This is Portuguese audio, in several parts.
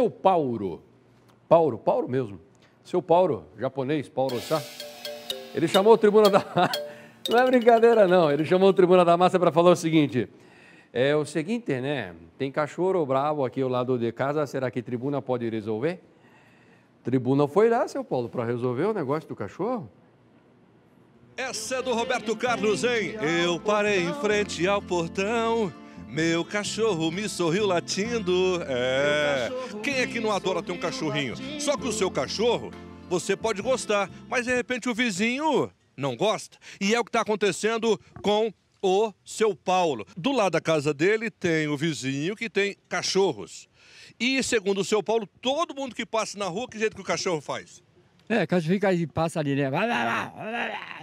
Seu Paulo, Paulo, Paulo mesmo, seu Paulo japonês, Paulo Sá, tá? ele chamou o Tribuna da Não é brincadeira, não. Ele chamou o Tribuna da Massa para falar o seguinte. É o seguinte, né? Tem cachorro bravo aqui ao lado de casa. Será que tribuna pode resolver? Tribuna foi lá, seu Paulo, para resolver o negócio do cachorro? Essa é do Roberto Carlos, hein? Eu parei em frente ao portão meu cachorro me sorriu latindo. É. Quem é que não adora ter um cachorrinho? Latindo. Só que o seu cachorro, você pode gostar, mas de repente o vizinho não gosta. E é o que está acontecendo com o seu Paulo. Do lado da casa dele tem o vizinho que tem cachorros. E segundo o seu Paulo, todo mundo que passa na rua, que jeito que o cachorro faz? É, quando fica e passa ali, né?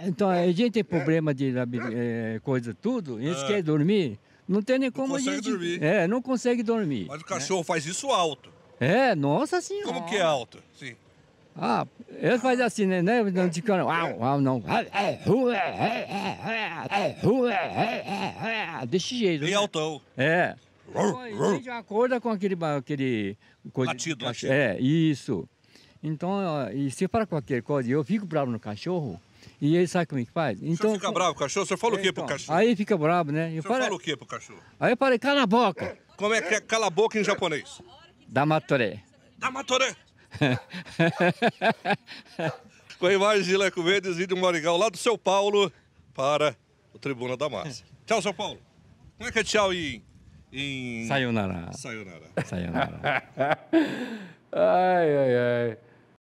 Então a gente tem é. problema de é, coisa tudo, eles ah. querem dormir. Não tem nem como não consegue gente, dormir. É, não consegue dormir. Mas o cachorro né? faz isso alto. É, nossa senhora. Como que é alto? Sim. Ah, ele faz assim, né? né não é de cano. É, au, au, não. Desse jeito. Bem né? altão. É. A gente acorda com aquele. aquele coisa, latido, latido. É, isso. Então, e se para qualquer coisa, eu fico bravo no cachorro, e ele sabe como é que faz. Então, o fica bravo com o cachorro? O senhor fala o quê então, pro cachorro? Aí fica bravo, né? Eu o fala... o quê pro cachorro? Aí eu falei, cala a boca. Como é que é cala a boca em japonês? Damatoré. Damatoré! com a imagem de Leco Verdes e de Marigal lá do São Paulo para o Tribuna da Massa. Tchau, São Paulo. Como é que é tchau em... em... Sayonara. Sayonara. Sayonara. ai, ai, ai.